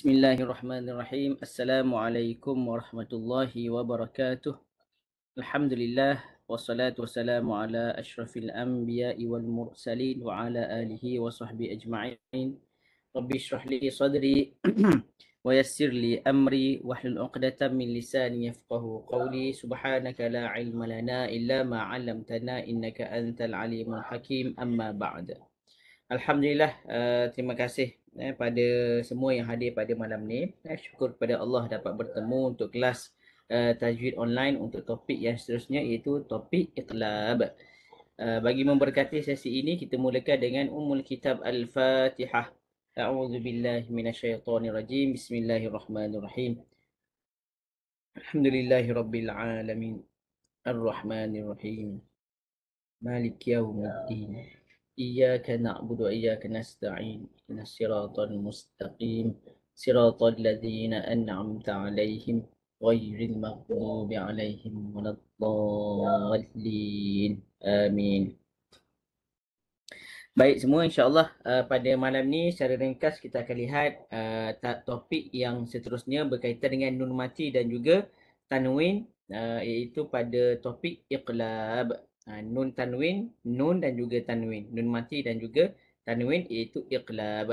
بسم الله الرحمن الرحيم السلام عليكم ورحمة الله وبركاته الحمد لله والصلاة والسلام على أشرف الأنبياء والمرسلين وعلى آله وصحبه أجمعين ربي اشرح لي صدري ويسر لي أمري واحلل عقدة من لساني يفقه قولي سبحانك لا علم لنا إلا ما علمتنا إنك أنت العليم الحكيم أما بعد الحمد لله uh, terima kasih eh, pada semua yang hadir pada malam ni. Eh, syukur kepada Allah dapat bertemu untuk kelas uh, tajwid online untuk topik yang seterusnya iaitu topik iqlab. Uh, bagi memberkati sesi ini, kita mulakan dengan Ummul Kitab Al-Fatihah. A'udzu billahi minasyaitonir rajim. Bismillahirrahmanirrahim. Alhamdulillahirabbil alamin. Ar-Rahmanir Rahim. Malik yawmiddin. Iyaka na'budu wa iyaka nasta'in Ina siratul mustaqim Siratul ladhina an'amta alaihim Ghairil maqlubi alaihim Waladdallin Amin Baik semua insyaAllah uh, pada malam ni secara ringkas kita akan lihat uh, topik yang seterusnya berkaitan dengan nun mati dan juga tanwin uh, iaitu pada topik iqlab Ha, nun tanwin, nun dan juga tanwin. Nun mati dan juga tanwin iaitu iqlab.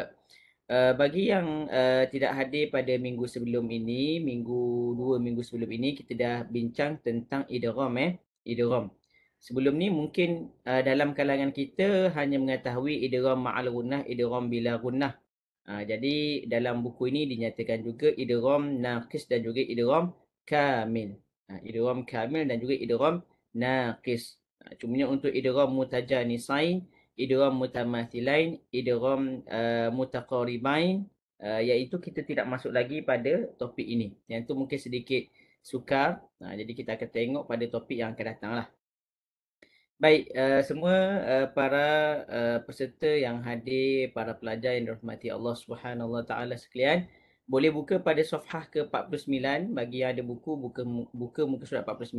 Uh, bagi yang uh, tidak hadir pada minggu sebelum ini, minggu dua minggu sebelum ini kita dah bincang tentang idgham eh, idgham. Sebelum ni mungkin uh, dalam kalangan kita hanya mengetahui idgham ma'al gunnah, idgham bila gunnah. Uh, jadi dalam buku ini dinyatakan juga idgham naqis dan juga idgham kamil. Uh, idgham kamil dan juga idgham naqis. Ha, cumanya untuk idgham mutajanisain, idgham mutamatsilain, idgham uh, mutaqaribain uh, iaitu kita tidak masuk lagi pada topik ini. Yang tu mungkin sedikit sukar. Ha, jadi kita akan tengok pada topik yang akan datang lah. Baik, uh, semua uh, para uh, peserta yang hadir, para pelajar yang dirahmati Allah Subhanahu taala sekalian, boleh buka pada safhah ke-49 bagi yang ada buku buka buka muka surat 49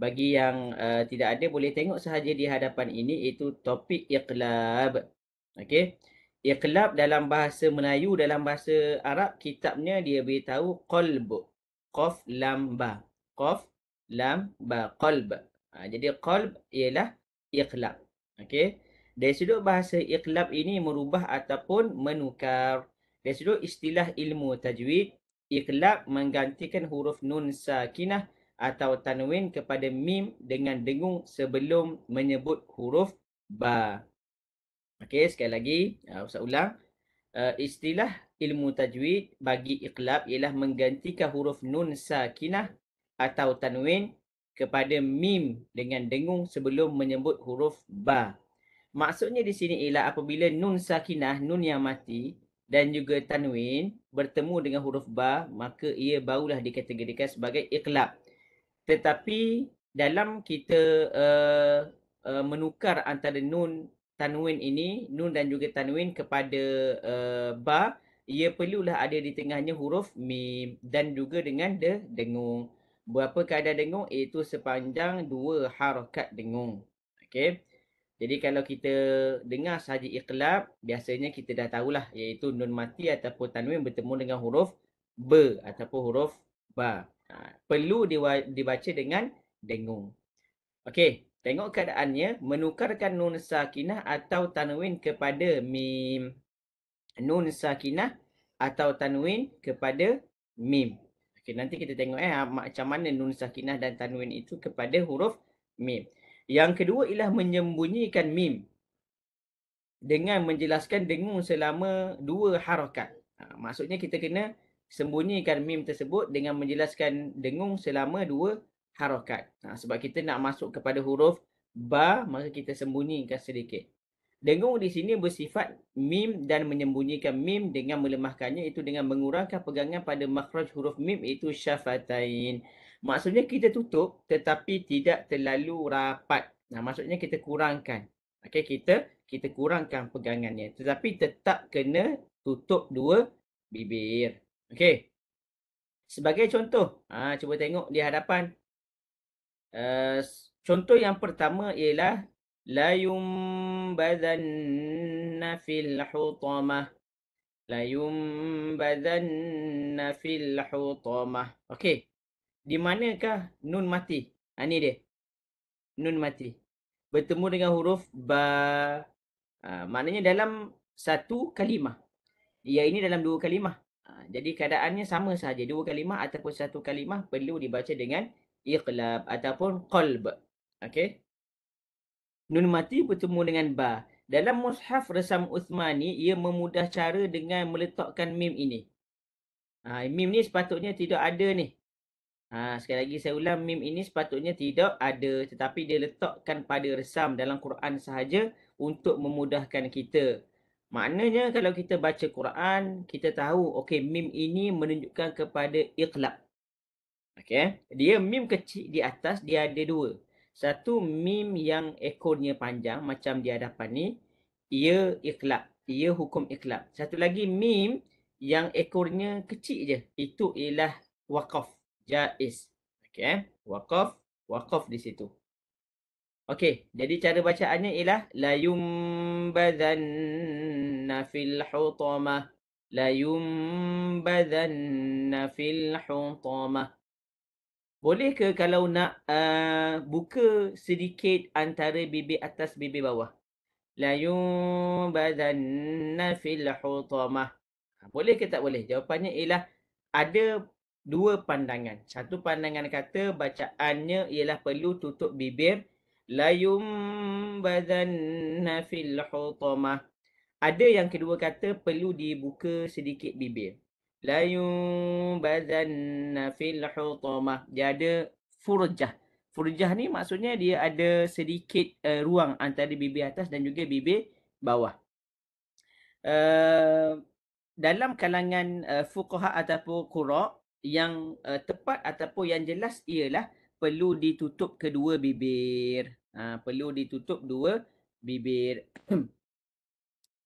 bagi yang uh, tidak ada boleh tengok sahaja di hadapan ini itu topik iqlab. Okey. Iqlab dalam bahasa Melayu dalam bahasa Arab kitabnya dia beritahu qalb. Qaf lam ba. Qaf lam ba qalb. Ha, jadi qalb ialah iqlab. Okey. Dari sudut bahasa iqlab ini merubah ataupun menukar. Dari sudut istilah ilmu tajwid, iqlab menggantikan huruf nun sakinah atau tanwin kepada mim dengan dengung sebelum menyebut huruf ba. Okey, sekali lagi, uh, ah, usah ulang. Uh, istilah ilmu tajwid bagi iqlab ialah menggantikan huruf nun sakinah atau tanwin kepada mim dengan dengung sebelum menyebut huruf ba. Maksudnya di sini ialah apabila nun sakinah, nun yang mati dan juga tanwin bertemu dengan huruf ba, maka ia barulah dikategorikan sebagai iqlab tetapi dalam kita uh, uh, menukar antara nun tanwin ini nun dan juga tanwin kepada uh, ba ia perlulah ada di tengahnya huruf mim dan juga dengan de dengung berapa kadar dengung iaitu sepanjang dua harokat dengung okey jadi kalau kita dengar sahaja iqlab biasanya kita dah tahulah iaitu nun mati ataupun tanwin bertemu dengan huruf b ataupun huruf ba Ha, perlu dibaca dengan dengung. Okey, tengok keadaannya menukarkan nun sakinah atau tanwin kepada mim. Nun sakinah atau tanwin kepada mim. Okey, nanti kita tengok eh macam mana nun sakinah dan tanwin itu kepada huruf mim. Yang kedua ialah menyembunyikan mim dengan menjelaskan dengung selama dua harakat. Ha, maksudnya kita kena sembunyikan mim tersebut dengan menjelaskan dengung selama dua harokat. Ha, sebab kita nak masuk kepada huruf ba, maka kita sembunyikan sedikit. Dengung di sini bersifat mim dan menyembunyikan mim dengan melemahkannya itu dengan mengurangkan pegangan pada makhraj huruf mim itu syafatain. Maksudnya kita tutup tetapi tidak terlalu rapat. Nah, ha, maksudnya kita kurangkan. Okey, kita kita kurangkan pegangannya tetapi tetap kena tutup dua bibir. Okey. Sebagai contoh, ha, cuba tengok di hadapan. Uh, contoh yang pertama ialah la yumbadanna fil hutamah. La yumbadanna fil hutamah. Okey. Di manakah nun mati? Ha, ini dia. Nun mati. Bertemu dengan huruf ba. Ha, maknanya dalam satu kalimah. Ya ini dalam dua kalimah jadi keadaannya sama sahaja. Dua kalimah ataupun satu kalimah perlu dibaca dengan iqlab ataupun qalb. Okey. Nun mati bertemu dengan ba. Dalam mushaf resam Uthmani, ia memudah cara dengan meletakkan mim ini. Ha, mim ni sepatutnya tidak ada ni. Ha, sekali lagi saya ulang, mim ini sepatutnya tidak ada. Tetapi dia letakkan pada resam dalam Quran sahaja untuk memudahkan kita. Maknanya kalau kita baca Quran, kita tahu okey mim ini menunjukkan kepada iqlab. Okey. Eh? Dia mim kecil di atas dia ada dua. Satu mim yang ekornya panjang macam di hadapan ni, ia iqlab. Ia hukum iqlab. Satu lagi mim yang ekornya kecil je, itu ialah waqaf jaiz. Okey. Eh? Waqaf, waqaf di situ. Okey, jadi cara bacaannya ialah la yum yumbadhanna fil hutamah. La yum yumbadhanna fil hutamah. Boleh ke kalau nak uh, buka sedikit antara bibir atas bibir bawah? La yum yumbadhanna fil hutamah. Ha, boleh ke tak boleh? Jawapannya ialah ada dua pandangan. Satu pandangan kata bacaannya ialah perlu tutup bibir layumbadanna fil hutamah ada yang kedua kata perlu dibuka sedikit bibir layumbadanna fil hutamah dia ada furjah furjah ni maksudnya dia ada sedikit uh, ruang antara bibir atas dan juga bibir bawah uh, dalam kalangan uh, fuqaha ataupun qura yang uh, tepat ataupun yang jelas ialah perlu ditutup kedua bibir Ah, perlu ditutup dua bibir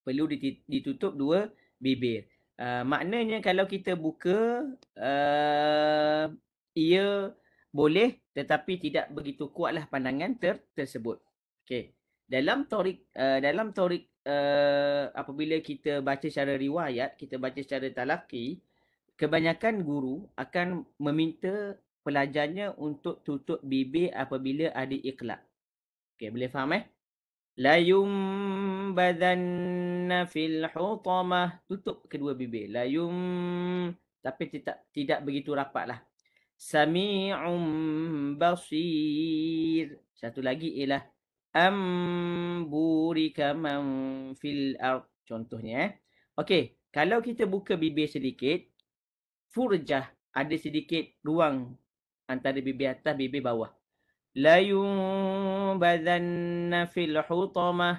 perlu ditutup dua bibir uh, maknanya kalau kita buka uh, ia boleh tetapi tidak begitu kuatlah pandangan ter- tersebut Okay. dalam torik uh, dalam torik uh, apabila kita baca secara riwayat kita baca secara talaki kebanyakan guru akan meminta pelajarnya untuk tutup bibir apabila ada ikhlas Okey, boleh faham eh? La yumbadanna fil hutamah. Tutup kedua bibir. La yum tapi tidak tidak begitu rapatlah. Sami'um basir. Satu lagi ialah amburika man fil ard contohnya eh. Okey, kalau kita buka bibir sedikit furjah ada sedikit ruang antara bibir atas bibir bawah. لينبذن في الحطمة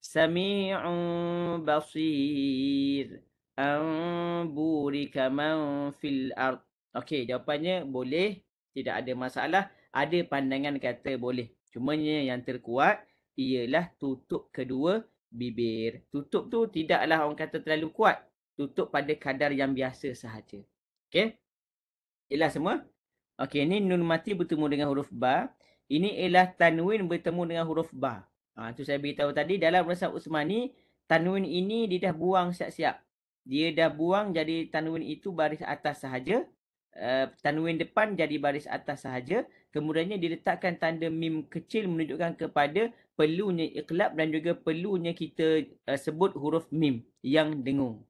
سميع بصير أنبورك من في الأرض Okey, jawapannya boleh. Tidak ada masalah. Ada pandangan kata boleh. Cuma yang terkuat ialah tutup kedua bibir. Tutup tu tidaklah orang kata terlalu kuat. Tutup pada kadar yang biasa sahaja. Okey. Ialah semua. Okey, ini nun mati bertemu dengan huruf ba ini ialah tanwin bertemu dengan huruf ba. Ha, tu saya beritahu tadi dalam bahasa Uthmani tanwin ini dia dah buang siap-siap. Dia dah buang jadi tanwin itu baris atas sahaja. Uh, tanwin depan jadi baris atas sahaja. Kemudiannya diletakkan tanda mim kecil menunjukkan kepada perlunya ikhlab dan juga perlunya kita uh, sebut huruf mim yang dengung.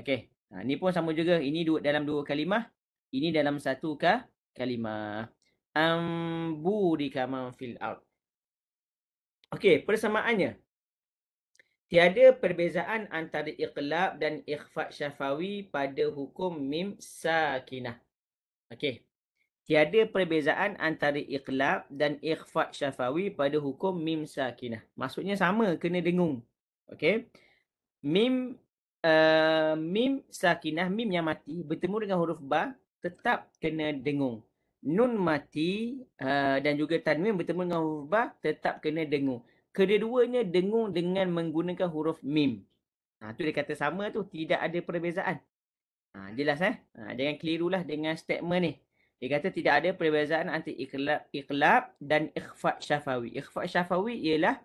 Okey. Ha, ini pun sama juga. Ini dua, dalam dua kalimah. Ini dalam satu kah kalimah ambu di kaman fill out. Okay, persamaannya. Tiada perbezaan antara iqlab dan ikhfa syafawi pada hukum mim sakinah. Okay, Tiada perbezaan antara iqlab dan ikhfa syafawi pada hukum mim sakinah. Maksudnya sama, kena dengung. Okay, Mim uh, mim sakinah, mim yang mati bertemu dengan huruf ba tetap kena dengung nun mati uh, dan juga tanwin bertemu dengan huruf ba tetap kena dengung. Kedua-duanya dengung dengan menggunakan huruf mim. Ha, tu dia kata sama tu. Tidak ada perbezaan. Ha, jelas eh? Ha, jangan kelirulah dengan statement ni. Dia kata tidak ada perbezaan antara ikhlab, ikhlab dan ikhfa' syafawi. Ikhfa' syafawi ialah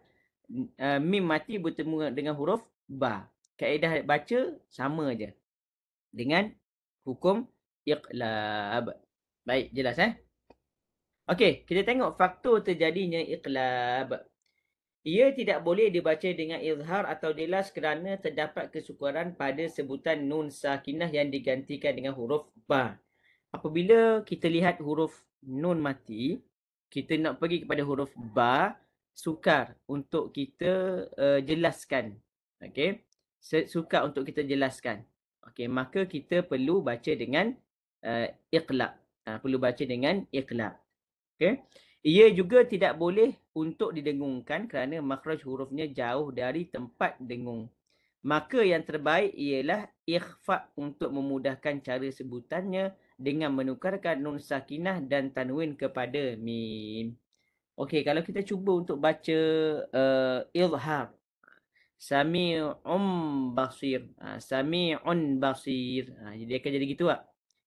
uh, mim mati bertemu dengan huruf ba. Kaedah baca sama je. Dengan hukum iqlab. Baik, jelas eh? Okey, kita tengok faktor terjadinya iqlab. Ia tidak boleh dibaca dengan izhar atau jelas kerana terdapat kesukaran pada sebutan nun sakinah yang digantikan dengan huruf ba. Apabila kita lihat huruf nun mati, kita nak pergi kepada huruf ba sukar untuk kita uh, jelaskan. Okey. Sukar untuk kita jelaskan. Okey, maka kita perlu baca dengan uh, iqlab. Ha, perlu baca dengan ikhlas. Okay, Ia juga tidak boleh untuk didengungkan kerana makhraj hurufnya jauh dari tempat dengung. Maka yang terbaik ialah ikhfa untuk memudahkan cara sebutannya dengan menukarkan nun sakinah dan tanwin kepada mim. Okey, kalau kita cuba untuk baca uh, izhar. Sami'un basir. Ha, Sami'un basir. Ha, jadi akan jadi gitu lah.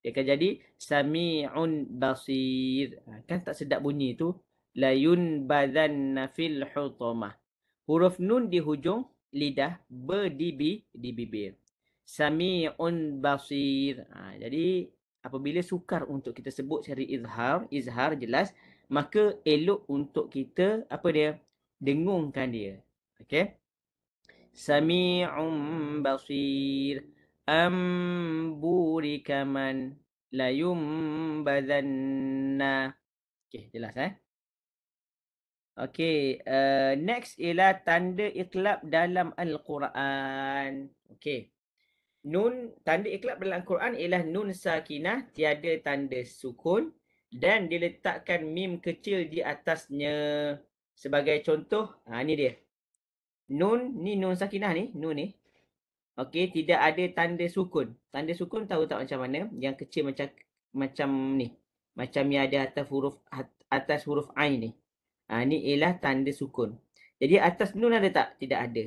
Ia akan jadi sami'un basir. Ha, kan tak sedap bunyi tu. Layun badan fil hutumah. Huruf nun di hujung lidah berdibi di bibir. Sami'un basir. Ha, jadi apabila sukar untuk kita sebut secara izhar, izhar jelas, maka elok untuk kita apa dia? Dengungkan dia. Okey. Sami'un basir. Amburi بورك layum badanna. يمبذن Okay, jelas eh. Okay, uh, eh, next ialah tanda ikhlab dalam Al-Quran. Okay. Nun, tanda ikhlab dalam Al-Quran ialah nun sakinah, tiada tanda sukun dan diletakkan mim kecil di atasnya. Sebagai contoh, ha, ni dia. Nun, ni nun sakinah ni, nun ni. Uh, Okey, tidak ada tanda sukun. Tanda sukun tahu tak macam mana? Yang kecil macam macam ni. Macam yang ada atas huruf atas huruf ain ni. Ha, ni ialah tanda sukun. Jadi atas nun ada tak? Tidak ada.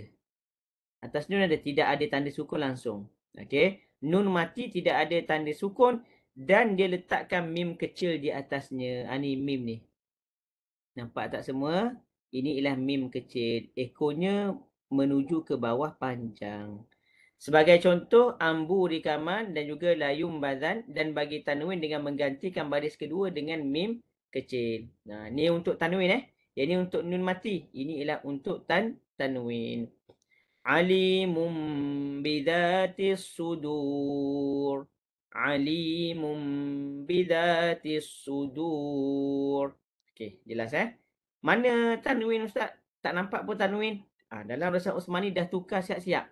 Atas nun ada tidak ada tanda sukun langsung. Okey. Nun mati tidak ada tanda sukun dan dia letakkan mim kecil di atasnya. Ha, ni mim ni. Nampak tak semua? Ini ialah mim kecil. Ekornya menuju ke bawah panjang. Sebagai contoh, ambu rikaman dan juga layum bazan dan bagi tanwin dengan menggantikan baris kedua dengan mim kecil. Nah, ni untuk tanwin eh. Yang ni untuk nun mati. Ini ialah untuk tan tanwin. Alimum bidati sudur. Alimum bidati sudur. Okey, jelas eh. Mana tanwin Ustaz? Tak nampak pun tanwin. Ah, dalam Rasul Usmani dah tukar siap-siap.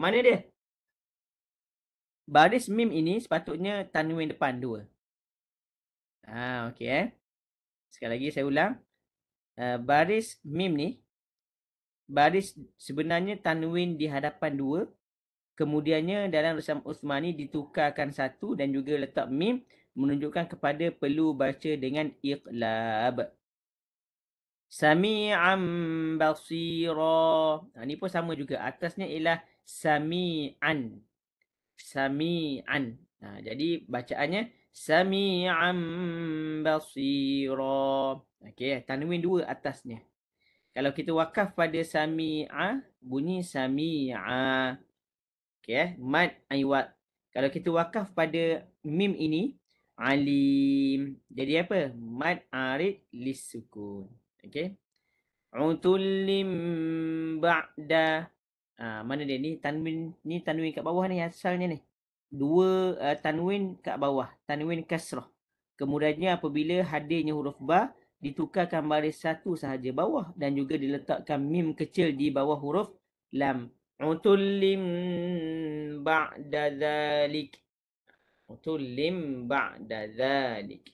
Mana dia? Baris mim ini sepatutnya tanwin depan dua. Ah, okey eh. Sekali lagi saya ulang. Uh, baris mim ni baris sebenarnya tanwin di hadapan dua. Kemudiannya dalam resam Uthmani ditukarkan satu dan juga letak mim menunjukkan kepada perlu baca dengan iqlab. Sami'am basira. Ha, ini pun sama juga. Atasnya ialah sami'an sami'an ha, jadi bacaannya sami'an basira okey eh, tanwin dua atasnya kalau kita wakaf pada sami'a bunyi sami'a okey eh? mad aywat kalau kita wakaf pada mim ini alim jadi apa mad arid lisukun okey utullim ba'da Ha, mana dia ni tanwin ni tanwin kat bawah ni asalnya ni. Dua uh, tanwin kat bawah, tanwin kasrah. Kemudiannya apabila hadirnya huruf ba ditukarkan baris satu sahaja bawah dan juga diletakkan mim kecil di bawah huruf lam. Utullim ba'da zalik. Utullim ba'da zalik.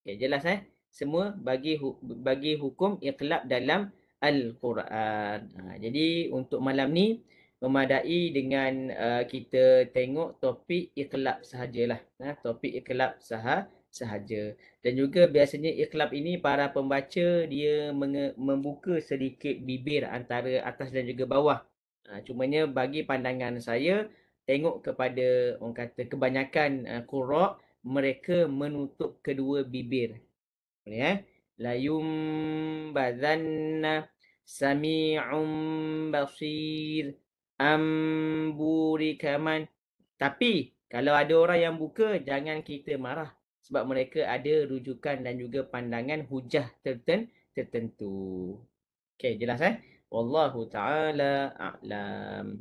Okay, jelas eh? Semua bagi bagi hukum iqlab dalam Al-Quran. Ha, jadi untuk malam ni memadai dengan uh, kita tengok topik ikhlab sahajalah. Ha, topik ikhlab sah sahaja. Dan juga biasanya ikhlab ini para pembaca dia membuka sedikit bibir antara atas dan juga bawah. Ha, cumanya bagi pandangan saya tengok kepada orang kata kebanyakan uh, kurok mereka menutup kedua bibir. Boleh eh? ليمبذن سميع sami'um أم بورك من Tapi kalau ada orang yang buka jangan kita marah sebab mereka ada rujukan dan juga pandangan hujah terten, tertentu. Okey jelas eh? Wallahu taala a'lam.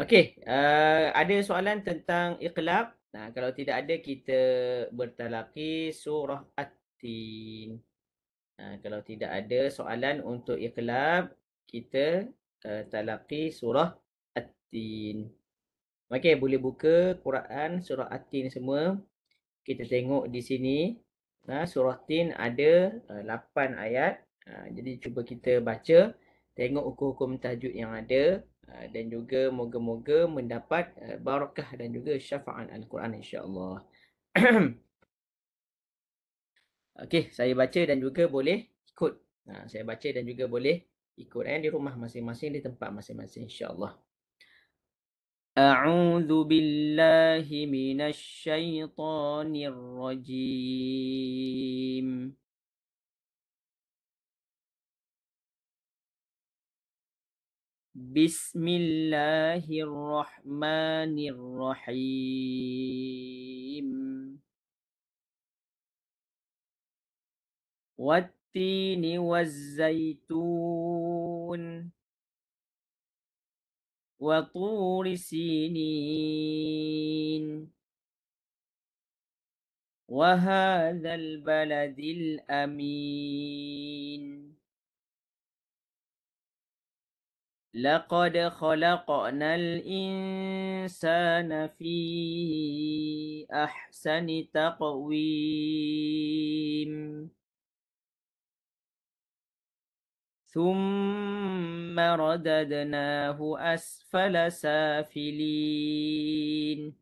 Okey, uh, ada soalan tentang iqlab Nah, kalau tidak ada kita bertalaki surah At-Tin. Nah, kalau tidak ada soalan untuk ikhlab, kita uh, eh, talaki surah At-Tin. Okey, boleh buka Quran surah At-Tin semua. Kita tengok di sini. Nah, surah Tin ada uh, eh, 8 ayat. Uh, jadi cuba kita baca, tengok hukum-hukum tajwid yang ada. Ah, dan juga moga-moga mendapat ah, barakah dan juga syafaat al-Quran insya-Allah. Okey, saya baca dan juga boleh ikut. Ha, saya baca dan juga boleh ikut eh, di rumah masing-masing, di tempat masing-masing insya-Allah. A'udzu billahi minasy syaithanir rajim. بسم الله الرحمن الرحيم والتين والزيتون وطور سينين وهذا البلد الأمين لقد خلقنا الإنسان في أحسن تقويم ثم رددناه أسفل سافلين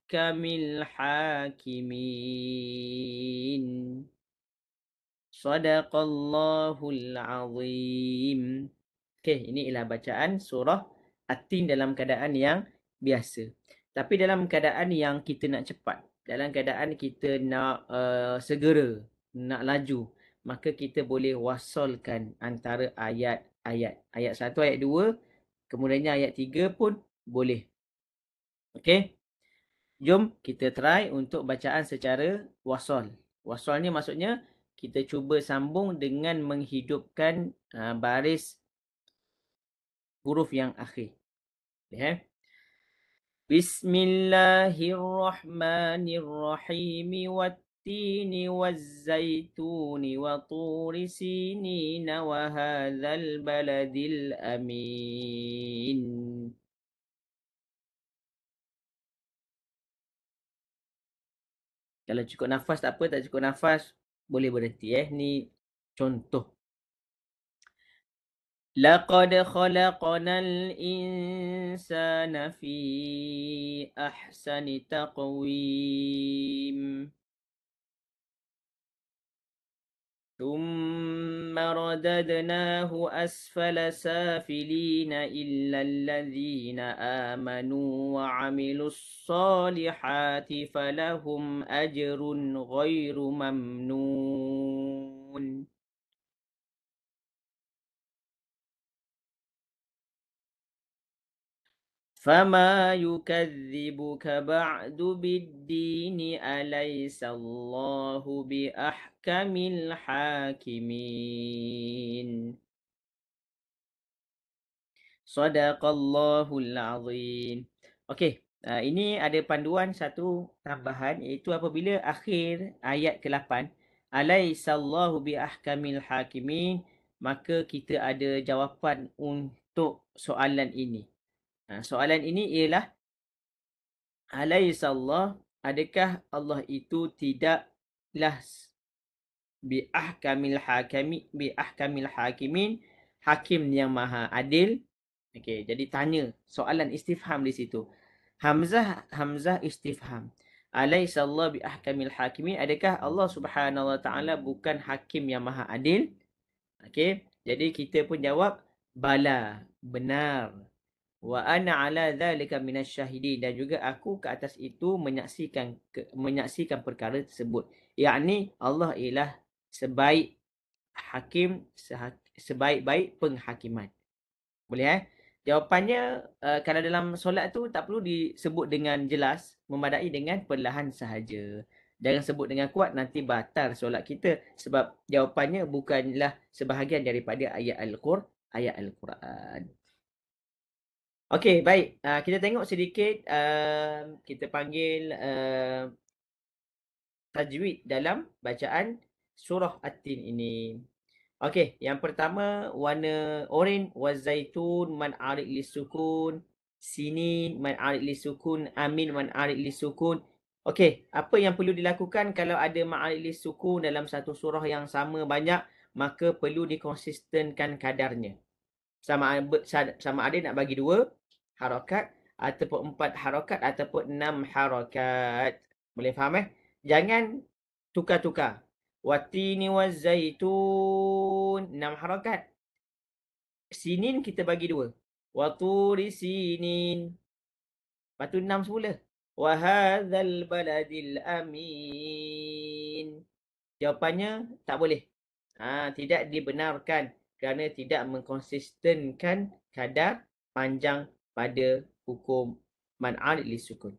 أحكم الحاكمين صدق الله العظيم Okay, ini ialah bacaan surah Atin dalam keadaan yang biasa. Tapi dalam keadaan yang kita nak cepat, dalam keadaan kita nak uh, segera, nak laju, maka kita boleh wasalkan antara ayat-ayat. Ayat satu, ayat dua, kemudiannya ayat tiga pun boleh. Okay? jom kita try untuk bacaan secara wasol. Wasol ni maksudnya kita cuba sambung dengan menghidupkan uh, baris huruf yang akhir. Ya. Bismillahirrahmanirrahim والتين والزيتون وطور wa وهذا baladil amin. Kalau cukup nafas tak apa, tak cukup nafas boleh berhenti eh. Ni contoh. Laqad khalaqnal insana fi ahsani taqwim. ثم رددناه أسفل سافلين إلا الذين آمنوا وعملوا الصالحات فلهم أجر غير ممنون فما يكذبك بعد بالدين أليس الله بأحكم الحاكمين صدق الله العظيم Okay, uh, ini ada panduan satu tambahan iaitu apabila akhir ayat ke-8 Alaysallahu bi'ahkamil hakimin Maka kita ada jawapan untuk soalan ini Ha, soalan ini ialah Alaihissallam, adakah Allah itu tidaklah bi ahkamil hakimi bi ahkamil hakimin hakim yang maha adil okey jadi tanya soalan istifham di situ hamzah hamzah istifham Alaihissallam Allah bi hakimin adakah Allah Subhanahu taala bukan hakim yang maha adil okey jadi kita pun jawab bala benar wa ana ala dhalika minasyahidin dan juga aku ke atas itu menyaksikan ke, menyaksikan perkara tersebut yakni Allah ialah sebaik hakim sebaik-baik penghakiman boleh eh jawapannya uh, kalau dalam solat tu tak perlu disebut dengan jelas memadai dengan perlahan sahaja jangan sebut dengan kuat nanti batal solat kita sebab jawapannya bukanlah sebahagian daripada ayat al-Qur ayat al-Quran Okey, baik. Uh, kita tengok sedikit uh, kita panggil uh, tajwid dalam bacaan surah At-Tin ini. Okey, yang pertama warna oren wazaitun man arid li sukun sini man arid li sukun amin man arid li sukun. Okey, apa yang perlu dilakukan kalau ada man arid li sukun dalam satu surah yang sama banyak maka perlu dikonsistenkan kadarnya. Sama sama ada nak bagi dua harakat ataupun empat harakat ataupun enam harakat. Boleh faham eh? Jangan tukar-tukar. Watini wa zaitun. Enam harakat. Sinin kita bagi dua. Waturi sinin. Lepas tu enam semula. Wahadhal baladil amin. Jawapannya tak boleh. Ha, tidak dibenarkan kerana tidak mengkonsistenkan kadar panjang pada hukum man'al li sukun.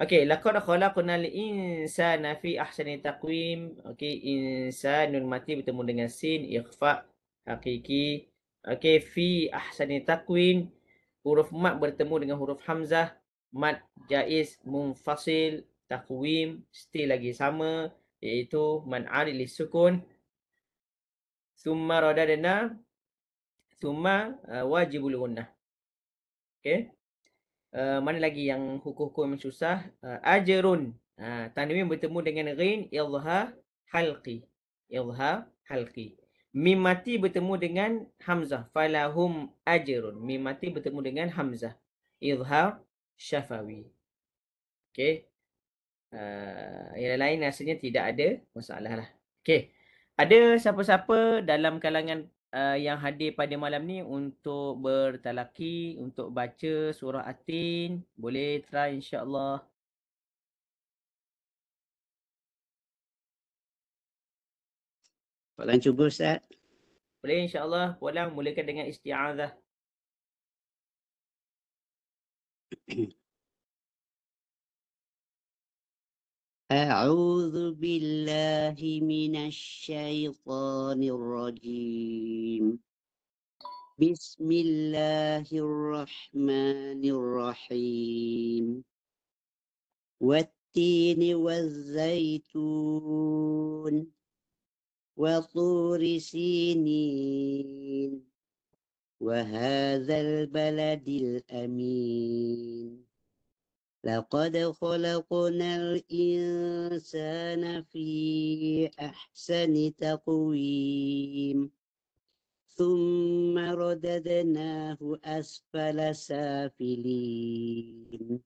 Okey, laqad khalaqna al-insana fi ahsani taqwim. Okey, insanun mati bertemu dengan sin ikhfa hakiki. Okey, fi ahsani taqwim huruf mat bertemu dengan huruf hamzah. Mat jaiz munfasil taqwim still lagi sama iaitu man'al li sukun. Summa radadna summa uh, wajibul gunnah. Okay. Uh, eh, mana lagi yang hukum-hukum yang susah? Uh, ajarun. Uh, eh, tanwin bertemu dengan rin ilha halqi. Ilha halqi. Mimati bertemu dengan hamzah. Falahum ajarun. Mimati bertemu dengan hamzah. Ilha syafawi. Okay. Uh, yang lain rasanya tidak ada masalah lah. Okay. Ada siapa-siapa dalam kalangan uh, yang hadir pada malam ni untuk bertalaki, untuk baca surah Atin, boleh try insya-Allah. Puan cuba Ustaz. Boleh insya-Allah, Puan mulakan dengan isti'adzah. أعوذ بالله من الشيطان الرجيم بسم الله الرحمن الرحيم والتين والزيتون وطور سينين وهذا البلد الأمين لقد خلقنا الإنسان في أحسن تقويم ثم رددناه أسفل سافلين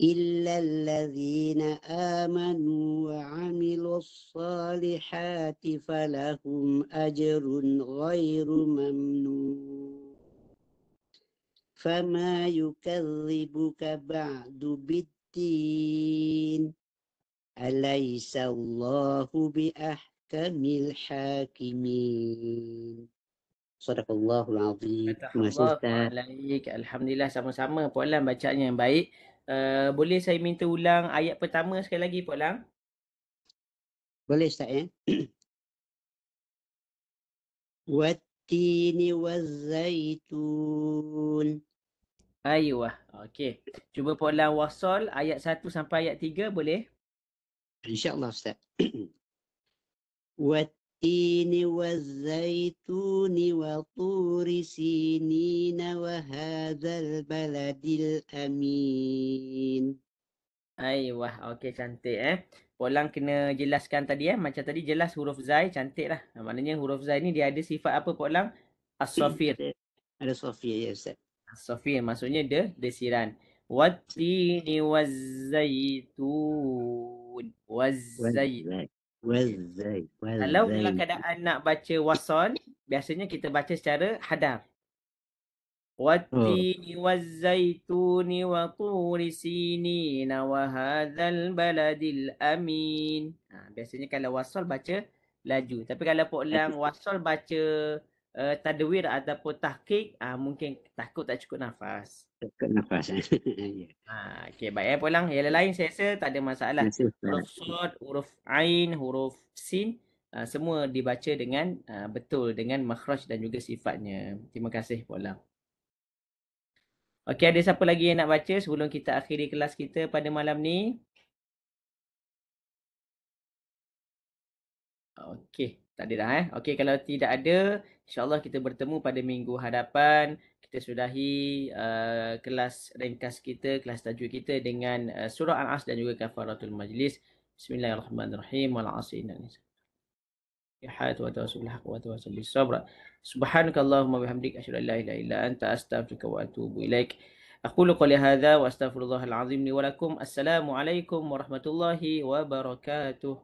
إلا الذين آمنوا وعملوا الصالحات فلهم أجر غير ممنون fama yukadzibuka ba'du bittin alaysa Allahu bi ahkamil hakimin Sadaqallahu azim. Assalamualaikum. Alhamdulillah sama-sama Puan Lan bacanya yang baik. Uh, boleh saya minta ulang ayat pertama sekali lagi Puan Lan? Boleh Ustaz ya. Wattini wazzaitun. Ayuh Okey. Cuba pola wasol ayat 1 sampai ayat 3 boleh? InsyaAllah Ustaz. Wattini wa zaituni wa turisinina wa hadhal baladil amin. Aiyah, okey cantik eh. Polang kena jelaskan tadi eh. Macam tadi jelas huruf zai cantik lah. Maknanya huruf zai ni dia ada sifat apa Polang? As-safir. Ada safir ya Ustaz. Sofia maksudnya the desiran. Watini wazaitun. Wazait. Wazait. Kalau dalam keadaan nak baca wason, biasanya kita baca secara hadar. Watini oh. wazaituni wa turisini wa hadzal baladil amin. Ha, biasanya kalau wasal baca laju. Tapi kalau poklang wasal baca uh, tadwir ataupun tahqiq uh, mungkin takut tak cukup nafas. Takut nafas. ya. Ha, ah, okay, baik. Eh, Polang, yang lain saya rasa tak ada masalah. huruf sod, huruf ain, huruf sin. Uh, semua dibaca dengan uh, betul dengan makhraj dan juga sifatnya. Terima kasih Polang. Okey, ada siapa lagi yang nak baca sebelum kita akhiri kelas kita pada malam ni? Okey, tak ada dah eh. Okey, kalau tidak ada, InsyaAllah kita bertemu pada minggu hadapan. Kita sudahi uh, kelas ringkas kita, kelas tajuk kita dengan uh, surah Al-As dan juga kafaratul majlis. Bismillahirrahmanirrahim. Wal'asih inna nisa. Ihat wa tawasul haq wa tawasul bisabra. Subhanakallahumma bihamdik. Asyadu an la ilaha anta astaghfirullah wa atubu ilaik. أقول قولي هذا وأستغفر الله العظيم لي ولكم السلام عليكم